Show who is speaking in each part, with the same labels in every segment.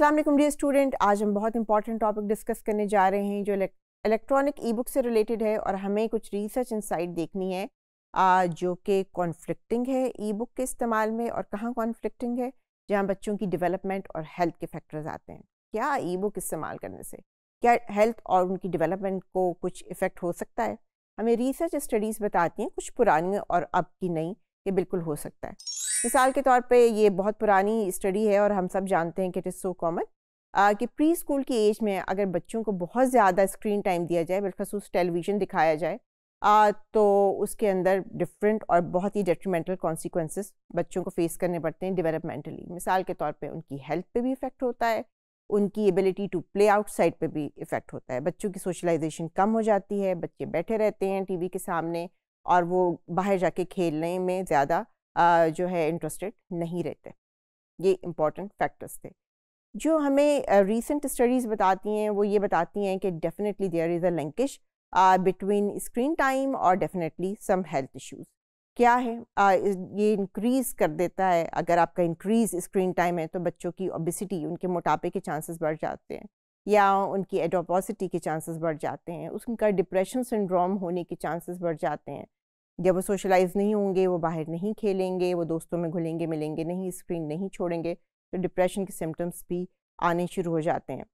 Speaker 1: अस्सलाम वालेकुम dear student आज हम बहुत इंपॉर्टेंट टॉपिक डिस्कस करने जा रहे हैं जो इलेक्ट्रॉनिक ई बुक से रिलेटेड है और हमें कुछ रिसर्च इनसाइट देखनी है आ, जो कि कॉन्फ्लिक्टिंग है ई बुक के इस्तेमाल में और कहाँ कॉन्फ्लिक्टिंग है जहाँ बच्चों की डेवलपमेंट और हेल्थ के फैक्टर्स आते हैं क्या ई बुक इस्तेमाल करने से क्या हेल्थ और उनकी डिवेलपमेंट को कुछ इफ़ेक्ट हो सकता है हमें रिसर्च स्टडीज़ बताती हैं कुछ पुरानी और अब की नई ये बिल्कुल हो सकता है मिसाल के तौर पे ये बहुत पुरानी स्टडी है और हम सब जानते हैं कि इट इज़ सो कॉमन कि प्री स्कूल की एज में अगर बच्चों को बहुत ज़्यादा स्क्रीन टाइम दिया जाए बिलखसूस टेलीविज़न दिखाया जाए आ, तो उसके अंदर डिफरेंट और बहुत ही डेट्रीमेंटल कॉन्सिक्वेंसेस बच्चों को फेस करने पड़ते हैं डिवेलपमेंटली मिसाल के तौर पे उनकी हेल्थ पे भी इफ़ेक्ट होता है उनकी एबिलिटी टू प्ले आउटसाइड पे भी इफ़ेक्ट होता है बच्चों की सोशलाइजेशन कम हो जाती है बच्चे बैठे रहते हैं टीवी के सामने और वो बाहर जाके खेलने में ज़्यादा जो है इंटरेस्टेड नहीं रहते ये इम्पॉर्टेंट फैक्टर्स थे जो हमें रीसेंट स्टडीज़ बताती हैं वो ये बताती हैं कि definitely there is a linkage between screen time और डेफिनेटली सम हेल्थ इश्यूज क्या है uh, ये इंक्रीज़ कर देता है अगर आपका इंक्रीज़ स्क्रीन टाइम है तो बच्चों की ओबिसिटी उनके मोटापे के चांसेस बढ़ जाते हैं या उनकी एडोपोसिटी के चांसेस बढ़ जाते हैं उनका डिप्रेशन सिंड्रोम होने के चांसेस बढ़ जाते हैं जब वो सोशलाइज नहीं होंगे वो बाहर नहीं खेलेंगे वो दोस्तों में घुलेंगे मिलेंगे नहीं स्क्रीन नहीं छोड़ेंगे तो डिप्रेशन के सिम्टम्स भी आने शुरू हो जाते हैं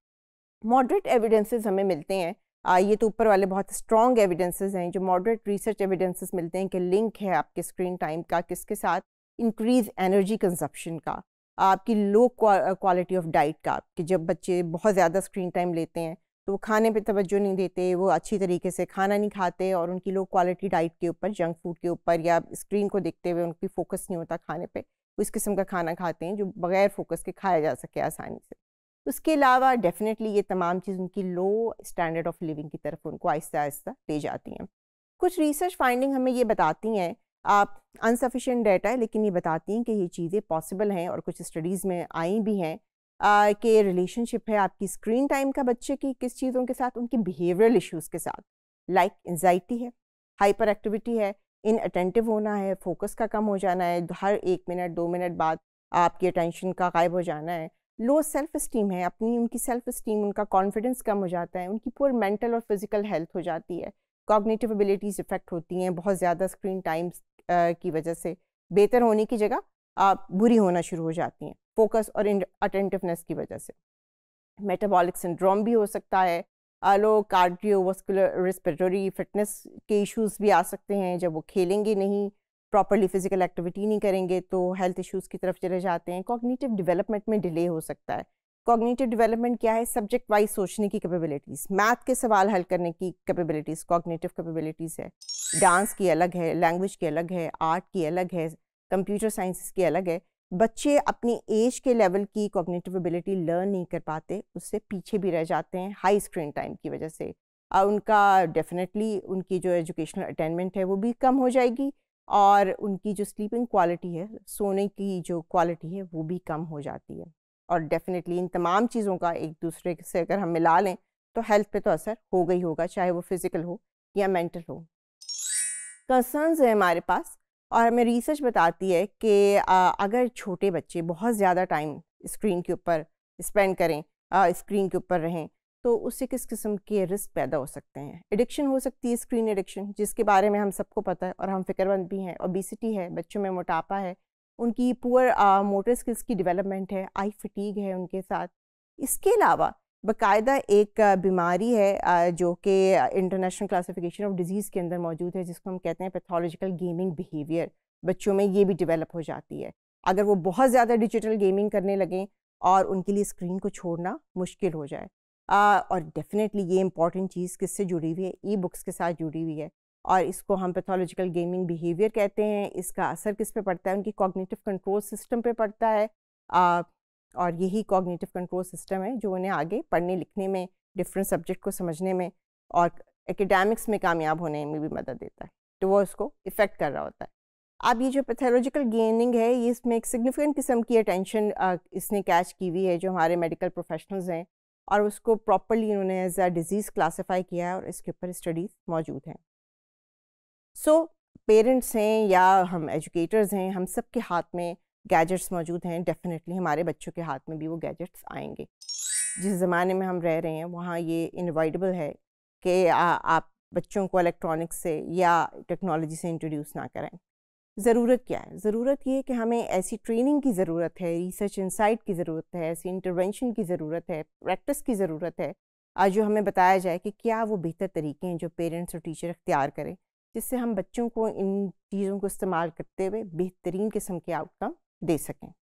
Speaker 1: मॉडरेट एविडेंसेस हमें मिलते हैं आ, ये तो ऊपर वाले बहुत स्ट्रॉन्ग एविडेंसेस हैं जो मॉडरेट रिसर्च एविडेंसेस मिलते हैं कि लिंक है आपके स्क्रीन टाइम का किसके साथ इंक्रीज एनर्जी कंजप्शन का आपकी लो क्वालिटी ऑफ डाइट का कि जब बच्चे बहुत ज़्यादा स्क्रीन टाइम लेते हैं तो वो खाने पे तवज्जो नहीं देते वो अच्छी तरीके से खाना नहीं खाते और उनकी लो क्वालिटी डाइट के ऊपर जंक फूड के ऊपर या स्क्रीन को देखते हुए उनकी फोकस नहीं होता खाने पे वो इस किस्म का खाना खाते हैं जो बग़ैर फोकस के खाया जा सके आसानी से उसके अलावा डेफिनेटली ये तमाम चीज़ उनकी लो स्टैंडर्ड ऑफ लिविंग की तरफ उनको आहिस्ता आहिस्ता ले जाती हैं कुछ रिसर्च फाइंडिंग हमें ये बताती हैं अनसफिशेंट डेटा है लेकिन ये बताती हैं कि ये चीज़ें पॉसिबल हैं और कुछ स्टडीज़ में आई भी हैं कि रिलेशनशिप है आपकी स्क्रीन टाइम का बच्चे की किस चीज़ों के साथ उनके बिहेवियरल इश्यूज़ के साथ लाइक like एनजाइटी है हाइपर एक्टिविटी है इन अटेंटिव होना है फोकस का कम हो जाना है हर एक मिनट दो मिनट बाद आपकी अटेंशन का गायब हो जाना है लो सेल्फ इस्टीम है अपनी उनकी सेल्फ इस्टीम उनका कॉन्फिडेंस कम हो जाता है उनकी पूरे मेंटल और फिजिकल हेल्थ हो जाती है कॉग्निटिव एबिलिटीज़ इफेक्ट होती हैं बहुत ज़्यादा स्क्रीन टाइम की वजह से बेहतर होने की जगह आप बुरी होना शुरू हो जाती हैं फोकस और अटेंटिवनेस की वजह से मेटाबॉलिक सिंड्रोम भी हो सकता है आलो कार्डियोवास्कुलर रिस्पिरेटरी फिटनेस के इश्यूज भी आ सकते हैं जब वो खेलेंगे नहीं प्रॉपरली फिजिकल एक्टिविटी नहीं करेंगे तो हेल्थ इश्यूज की तरफ चले जाते हैं कॉग्निटिव डेवलपमेंट में डिले हो सकता है कॉग्निटिव डेवलपमेंट क्या है सब्जेक्ट वाइज सोचने की कैपेबिलिटीज़ मैथ के सवाल हल करने की कैपेबिलिटीज़ कॉग्निटिव कैपेबिलिटीज़ है डांस की अलग है लैंग्वेज की अलग है आर्ट की अलग है कंप्यूटर साइंस की अलग है बच्चे अपनी एज के लेवल की कॉग्निटिव एबिलिटी लर्न नहीं कर पाते उससे पीछे भी रह जाते हैं हाई स्क्रीन टाइम की वजह से और उनका डेफिनेटली उनकी जो एजुकेशनल अटेंडमेंट है वो भी कम हो जाएगी और उनकी जो स्लीपिंग क्वालिटी है सोने की जो क्वालिटी है वो भी कम हो जाती है और डेफिनेटली इन तमाम चीज़ों का एक दूसरे से अगर हम मिला लें तो हेल्थ पे तो असर हो गई होगा चाहे वो फिज़िकल हो या मेंटल हो कंसर्नस है हमारे पास और हमें रिसर्च बताती है कि अगर छोटे बच्चे बहुत ज़्यादा टाइम स्क्रीन के ऊपर स्पेंड करें स्क्रीन के ऊपर रहें तो उससे किस किस्म के रिस्क पैदा हो सकते हैं एडिक्शन हो सकती है स्क्रीन एडिक्शन जिसके बारे में हम सबको पता है और हम फिक्रमंद भी हैं ओबिसिटी है बच्चों में मोटापा है उनकी पुअर मोटर स्किल्स की डेवलपमेंट है आई फटीग है उनके साथ इसके अलावा बाकायदा एक बीमारी है जो कि इंटरनेशनल क्लासिफिकेशन ऑफ डिजीज़ के अंदर मौजूद है जिसको हम कहते हैं पैथोलॉजिकल गेमिंग बिहेवियर बच्चों में ये भी डेवलप हो जाती है अगर वो बहुत ज़्यादा डिजिटल गेमिंग करने लगें और उनके लिए स्क्रीन को छोड़ना मुश्किल हो जाए आ, और डेफिनेटली ये इंपॉर्टेंट चीज़ किससे जुड़ी हुई है ई बुक्स के साथ जुड़ी हुई है और इसको हम पैथोलॉजिकल गेमिंग बिहेवियर कहते हैं इसका असर किस पे पड़ता है उनकी कॉग्निटिव कंट्रोल सिस्टम पे पड़ता है आ, और यही कॉग्निटिव कंट्रोल सिस्टम है जो उन्हें आगे पढ़ने लिखने में डिफरेंट सब्जेक्ट को समझने में और एकेडमिक्स में कामयाब होने में भी मदद देता है तो वह उसको इफ़ेक्ट कर रहा होता है अब ये जो पैथोलॉजिकल गेनिंग है ये इसमें एक सिग्निफिकेंट किस्म की अटेंशन इसने कैच की हुई है जो हमारे मेडिकल प्रोफेशनल्स हैं और उसको प्रॉपरली इन्होंने एज अ डिज़ीज़ क्लासीफाई किया है और इसके ऊपर स्टडीज़ मौजूद हैं सो पेरेंट्स हैं या हम एजुकेटर्स हैं हम सब के हाथ में गैजेट्स मौजूद हैं डेफिनेटली हमारे बच्चों के हाथ में भी वो गैजेट्स आएंगे जिस ज़माने में हम रह रहे हैं वहाँ ये इनवाइडेबल है कि आप बच्चों को इलेक्ट्रॉनिक्स से या टेक्नोलॉजी से इंट्रोड्यूस ना करें ज़रूरत क्या है ज़रूरत ये है कि हमें ऐसी ट्रेनिंग की ज़रूरत है रिसर्च इंसाइट की ज़रूरत है ऐसी इंटरवेंशन की ज़रूरत है प्रैक्टिस की ज़रूरत है आज जो हमें बताया जाए कि क्या वो बेहतर तरीके हैं जो पेरेंट्स और टीचर अख्तियार करें जिससे हम बच्चों को इन चीज़ों को इस्तेमाल करते हुए बेहतरीन किस्म के आउटकम दे सकें